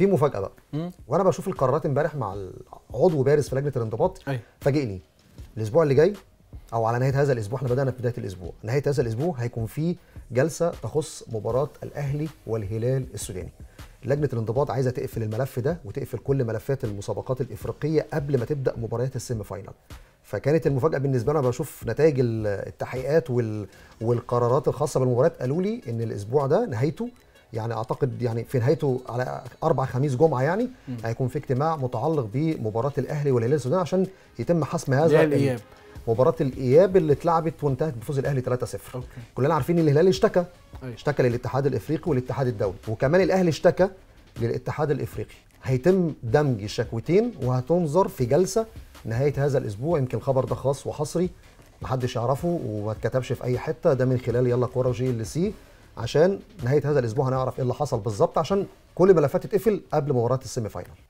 في مفاجاه بقى وانا بشوف القرارات امبارح مع عضو بارز في لجنه الانضباط أيوه. فاجئني الاسبوع اللي جاي او على نهايه هذا الاسبوع احنا بدانا في بدايه الاسبوع نهايه هذا الاسبوع هيكون في جلسه تخص مباراه الاهلي والهلال السوداني لجنه الانضباط عايزه تقفل الملف ده وتقفل كل ملفات المسابقات الافريقيه قبل ما تبدا مباريات السيمي فاينال فكانت المفاجاه بالنسبه لنا بشوف نتائج التحقيقات والقرارات الخاصه بالمباريات قالوا لي ان الاسبوع ده نهايته يعني اعتقد يعني في نهايته على اربع خميس جمعه يعني م. هيكون في اجتماع متعلق بمباراه الاهلي والهلال السوداني عشان يتم حسم هذا الاياب مباراه الاياب اللي اتلعبت وانتهت بفوز الاهلي 3-0 كلنا عارفين ان الهلال اشتكى أي. أيوة. اشتكى للاتحاد الافريقي والاتحاد الدولي وكمان الاهلي اشتكى للاتحاد الافريقي هيتم دمج الشكوتين وهتنظر في جلسه نهايه هذا الاسبوع يمكن الخبر ده خاص وحصري محدش يعرفه وما اتكتبش في اي حته ده من خلال يلا كوره وجي ال سي عشان نهايه هذا الاسبوع هنعرف ايه اللي حصل بالظبط عشان كل ملفات تتقفل قبل مباراه السيمي فاينل